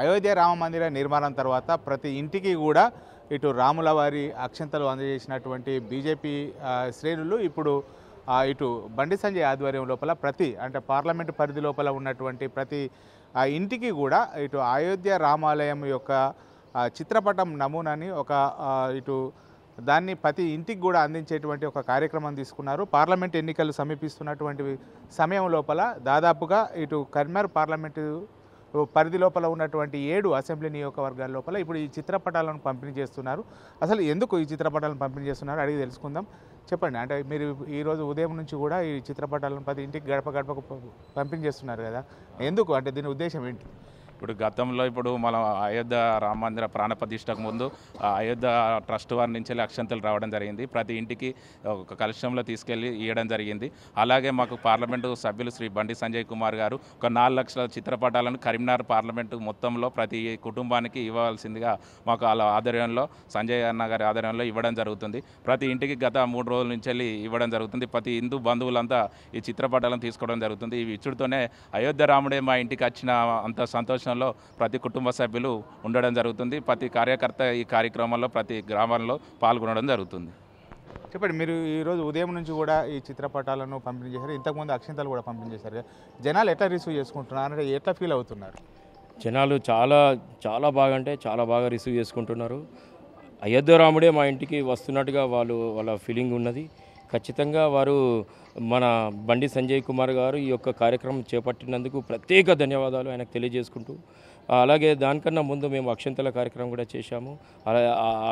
అయోధ్య రామ మందిర నిర్మాణం తర్వాత ప్రతి ఇంటికి కూడా ఇటు రాముల వారి అక్షంతలు అందజేసినటువంటి బీజేపీ శ్రేణులు ఇప్పుడు ఇటు బండి సంజయ్ ఆధ్వర్యం లోపల ప్రతి అంటే పార్లమెంట్ పరిధి లోపల ఉన్నటువంటి ప్రతి ఇంటికి కూడా ఇటు అయోధ్య రామాలయం యొక్క చిత్రపటం నమూనాని ఒక ఇటు దాన్ని ప్రతి ఇంటికి కూడా అందించేటువంటి ఒక కార్యక్రమం తీసుకున్నారు పార్లమెంట్ ఎన్నికలు సమీపిస్తున్నటువంటి సమయం లోపల దాదాపుగా ఇటు కర్మర్ పార్లమెంటు పరిధి లోపల ఉన్నటువంటి ఏడు అసెంబ్లీ నియోజకవర్గాల లోపల ఇప్పుడు ఈ చిత్రపటాలను పంపిణీ చేస్తున్నారు అసలు ఎందుకు ఈ చిత్రపటాలను పంపిణీ చేస్తున్నారు అడిగి తెలుసుకుందాం చెప్పండి అంటే మీరు ఈరోజు ఉదయం నుంచి కూడా ఈ చిత్రపటాలను పది ఇంటికి గడప గడపకు పంపిణీ చేస్తున్నారు కదా ఎందుకు అంటే దీని ఉద్దేశం ఏంటి ఇప్పుడు గతంలో ఇప్పుడు మనం అయోధ్య రామ మందిర ప్రాణప్రతిష్టకు ముందు అయోధ్య ట్రస్ట్ వారి నుంచి అక్షంతలు రావడం జరిగింది ప్రతి ఇంటికి ఒక కలుషంలో తీసుకెళ్ళి ఇవ్వడం జరిగింది అలాగే మాకు పార్లమెంటు సభ్యులు శ్రీ బండి సంజయ్ కుమార్ గారు ఒక నాలుగు లక్షల చిత్రపటాలను కరీంనగర్ పార్లమెంటు మొత్తంలో ప్రతి కుటుంబానికి ఇవ్వాల్సిందిగా మాకు వాళ్ళ ఆధ్వర్యంలో సంజయ్ అన్న గారి ఆధ్వర్యంలో ఇవ్వడం జరుగుతుంది ప్రతి ఇంటికి గత మూడు రోజుల నుంచి వెళ్ళి ఇవ్వడం జరుగుతుంది ప్రతి హిందూ బంధువులంతా ఈ చిత్రపటాలను తీసుకోవడం జరుగుతుంది ఇవి ఇచ్చుడుతోనే అయోధ్య రాముడే మా ఇంటికి వచ్చిన అంత సంతోషం పర్యవేక్షణలో ప్రతి కుటుంబ సభ్యులు ఉండడం జరుగుతుంది ప్రతి కార్యకర్త ఈ కార్యక్రమంలో ప్రతి గ్రామంలో పాల్గొనడం జరుగుతుంది చెప్పండి మీరు ఈరోజు ఉదయం నుంచి కూడా ఈ చిత్రపటాలను పంపిణీ చేశారు ఇంతకుముందు అక్షింతలు కూడా పంపిణీ చేశారు జనాలు ఎట్లా రిసీవ్ చేసుకుంటున్నారు అంటే ఎట్లా ఫీల్ అవుతున్నారు జనాలు చాలా చాలా బాగా అంటే చాలా బాగా రిసీవ్ చేసుకుంటున్నారు అయోధ్య రాముడే మా ఇంటికి వస్తున్నట్టుగా వాళ్ళు వాళ్ళ ఫీలింగ్ ఉన్నది ఖచ్చితంగా వారు మన బండి సంజయ్ కుమార్ గారు ఈ యొక్క కార్యక్రమం చేపట్టినందుకు ప్రత్యేక ధన్యవాదాలు ఆయనకు తెలియజేసుకుంటూ అలాగే దానికన్నా ముందు మేము అక్షంతల కార్యక్రమం కూడా చేశాము అలా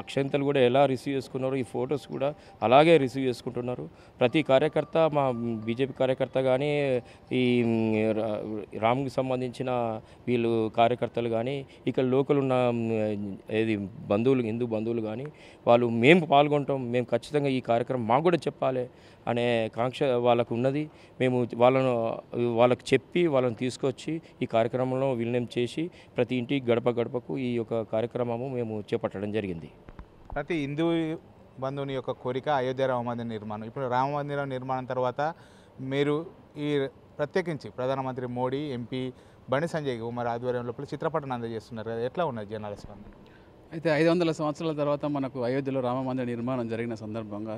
అక్షంతలు కూడా ఎలా రిసీవ్ చేసుకున్నారు ఈ ఫొటోస్ కూడా అలాగే రిసీవ్ చేసుకుంటున్నారు ప్రతి కార్యకర్త మా బీజేపీ కార్యకర్త కానీ ఈ రామ్కి సంబంధించిన వీళ్ళు కార్యకర్తలు కానీ ఇక్కడ లోకల్ ఉన్న ఏది బంధువులు హిందూ బంధువులు కానీ వాళ్ళు మేము పాల్గొంటాం మేము ఖచ్చితంగా ఈ కార్యక్రమం మాకు కూడా చెప్పాలి అనే కాంక్ష వాళ్ళకు ఉన్నది మేము వాళ్ళను వాళ్ళకు చెప్పి వాళ్ళని తీసుకొచ్చి ఈ కార్యక్రమంలో విలీనం చేసి ప్రతి ఇంటి గడప గడపకు ఈ యొక్క కార్యక్రమము మేము చేపట్టడం జరిగింది ప్రతి హిందూ బంధువుని యొక్క కోరిక అయోధ్య రామమందిర నిర్మాణం ఇప్పుడు రామమందిరం నిర్మాణం తర్వాత మీరు ఈ ప్రత్యేకించి ప్రధానమంత్రి మోడీ ఎంపీ బండి సంజయ్ కుమార్ ఆధ్వర్యం లోపల చిత్రపటం అందజేస్తున్నారు కదా ఎట్లా ఉన్నది జనాల స్పందన అయితే ఐదు వందల సంవత్సరాల తర్వాత మనకు అయోధ్యలో రామమందిర నిర్మాణం జరిగిన సందర్భంగా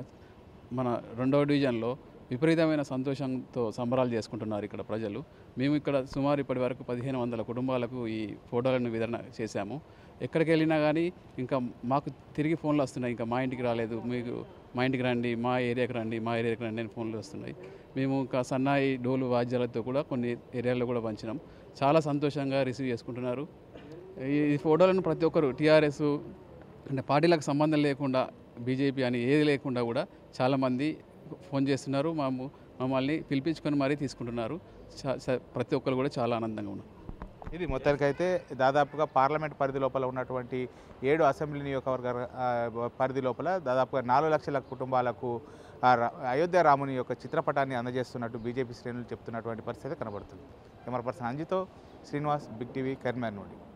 మన రెండవ డివిజన్లో విపరీతమైన సంతోషంతో సంబరాలు చేసుకుంటున్నారు ఇక్కడ ప్రజలు మేము ఇక్కడ సుమారు ఇప్పటి వరకు పదిహేను వందల కుటుంబాలకు ఈ ఫోటోలను వితరణ చేశాము ఎక్కడికి వెళ్ళినా కానీ ఇంకా మాకు తిరిగి ఫోన్లు వస్తున్నాయి ఇంకా మా ఇంటికి రాలేదు మీకు మా ఇంటికి రండి మా ఏరియాకి రండి మా ఏరియాకి రండి అని ఫోన్లు వస్తున్నాయి మేము ఇంకా సన్నాయి డోలు వాద్యాలతో కూడా కొన్ని ఏరియాల్లో కూడా పంచినాం చాలా సంతోషంగా రిసీవ్ చేసుకుంటున్నారు ఈ ఫోటోలను ప్రతి ఒక్కరు టీఆర్ఎస్ అంటే పార్టీలకు సంబంధం లేకుండా బీజేపీ అని ఏది లేకుండా కూడా చాలామంది ఫోన్ చేస్తున్నారు మా మమ్మల్ని పిలిపించుకొని మరీ తీసుకుంటున్నారు ప్రతి ఒక్కరు కూడా చాలా ఆనందంగా ఉన్నారు ఇది మొత్తానికైతే దాదాపుగా పార్లమెంట్ పరిధి లోపల ఉన్నటువంటి ఏడు అసెంబ్లీ నియోజకవర్గ పరిధి లోపల దాదాపుగా నాలుగు లక్షల కుటుంబాలకు అయోధ్య రాముని యొక్క చిత్రపటాన్ని అందజేస్తున్నట్టు బీజేపీ శ్రేణులు చెప్తున్నటువంటి పరిస్థితి కనబడుతుంది కెమెరా పర్సన్ అంజితో శ్రీనివాస్ బిగ్ టీవీ కరీంనగర్ నుండి